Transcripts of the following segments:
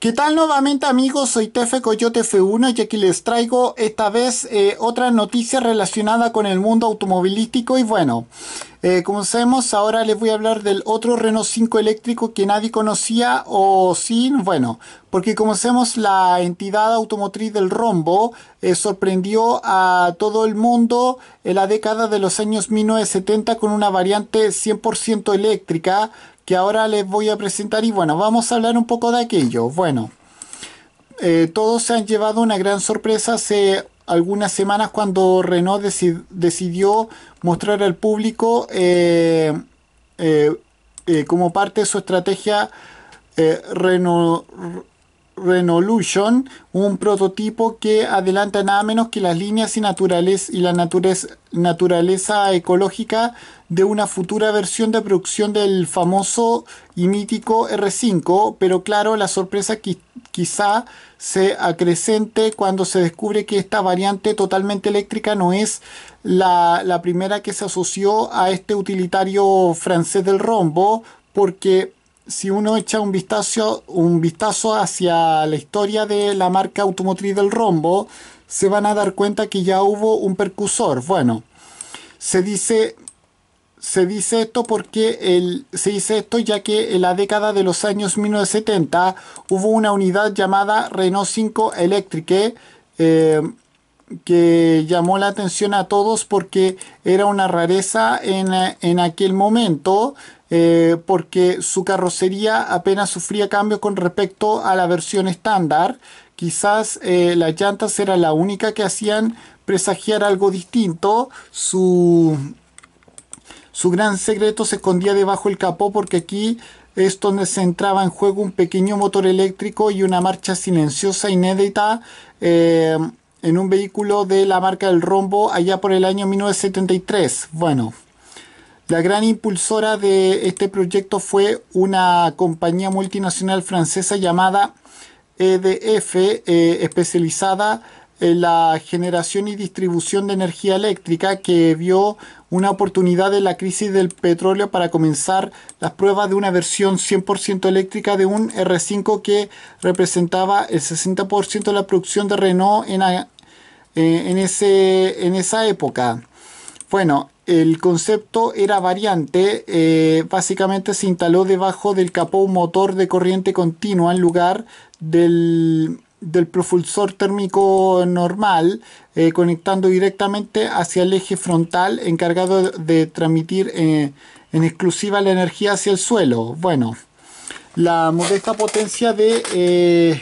¿Qué tal nuevamente amigos? Soy Tefe Coyote F1 y aquí les traigo esta vez eh, otra noticia relacionada con el mundo automovilístico y bueno, eh, como sabemos ahora les voy a hablar del otro Renault 5 eléctrico que nadie conocía o sin bueno, porque como sabemos la entidad automotriz del Rombo eh, sorprendió a todo el mundo en la década de los años 1970 con una variante 100% eléctrica que ahora les voy a presentar y bueno, vamos a hablar un poco de aquello. Bueno, eh, todos se han llevado una gran sorpresa hace algunas semanas cuando Renault decidió mostrar al público eh, eh, como parte de su estrategia Renault Renolution, un prototipo que adelanta nada menos que las líneas y, naturales y la naturaleza, ecológica de una futura versión de producción del famoso y mítico R5, pero claro, la sorpresa quizá se acrecente cuando se descubre que esta variante totalmente eléctrica no es la primera que se asoció a este utilitario francés del rombo, porque si uno echa un vistazo, un vistazo hacia la historia de la marca automotriz del rombo, se van a dar cuenta que ya hubo un percusor. Bueno, se dice, se dice esto porque se dice esto ya que en la década de los años 1970 hubo una unidad llamada Renault 5 Electrique. Eh, que llamó la atención a todos porque era una rareza en, aquel momento, eh, porque su carrocería apenas sufría cambios con respecto a la versión estándar. Quizás eh, las llantas era la única que hacían presagiar algo distinto. Su, su gran secreto se escondía debajo del capó porque aquí es donde se entraba en juego un pequeño motor eléctrico y una marcha silenciosa inédita. Eh, en un vehículo de la marca del Rombo allá por el año 1973. Bueno, la gran impulsora de este proyecto fue una compañía multinacional francesa llamada EDF, eh, especializada la generación y distribución de energía eléctrica que vio una oportunidad de la crisis del petróleo para comenzar las pruebas de una versión 100% eléctrica de un R5 que representaba el 60% de la producción de Renault en, eh, en, ese, en esa época. Bueno, el concepto era variante, eh, básicamente se instaló debajo del capó un motor de corriente continua en lugar del del propulsor térmico normal eh, conectando directamente hacia el eje frontal encargado de transmitir eh, en exclusiva la energía hacia el suelo. Bueno, la modesta potencia de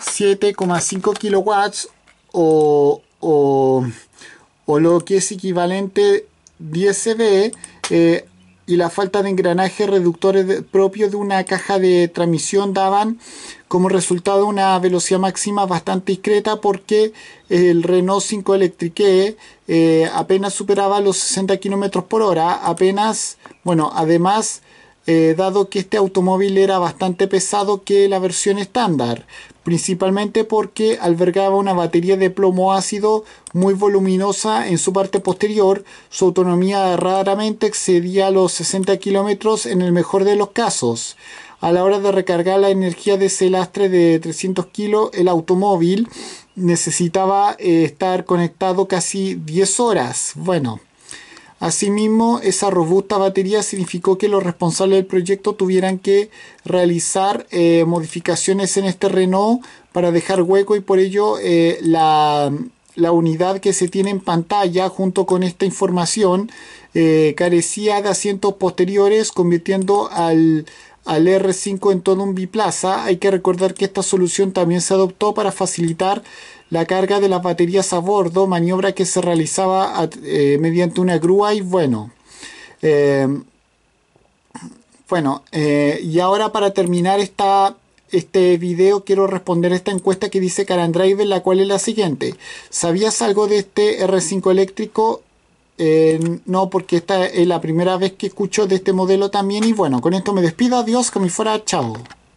7,5 eh, kilowatts o, lo que es equivalente 10 b y la falta de engranajes reductores propio propios de una caja de transmisión daban como resultado una velocidad máxima bastante discreta porque el Renault 5 Electrique eh, apenas superaba los 60 km por hora, apenas, bueno, además eh, dado que este automóvil era bastante pesado que la versión estándar, principalmente porque albergaba una batería de plomo ácido muy voluminosa en su parte posterior, su autonomía raramente excedía los 60 kilómetros en el mejor de los casos. A la hora de recargar la energía de ese lastre de 300 kilos, el automóvil necesitaba eh, estar conectado casi 10 horas. Bueno, Asimismo, esa robusta batería significó que los responsables del proyecto tuvieran que realizar eh, modificaciones en este Renault para dejar hueco y por ello eh, la, unidad que se tiene en pantalla junto con esta información eh, carecía de asientos posteriores convirtiendo al, al R5 en todo un biplaza. Hay que recordar que esta solución también se adoptó para facilitar la carga de las baterías a bordo, maniobra que se realizaba eh, mediante una grúa y bueno. Eh, bueno, eh, y ahora para terminar esta, este video quiero responder a esta encuesta que dice Carandrive... la cual es la siguiente. ¿Sabías algo de este R5 eléctrico? Eh, no, porque esta es la primera vez que escucho de este modelo también. Y bueno, con esto me despido. Adiós, que me fuera. Chao.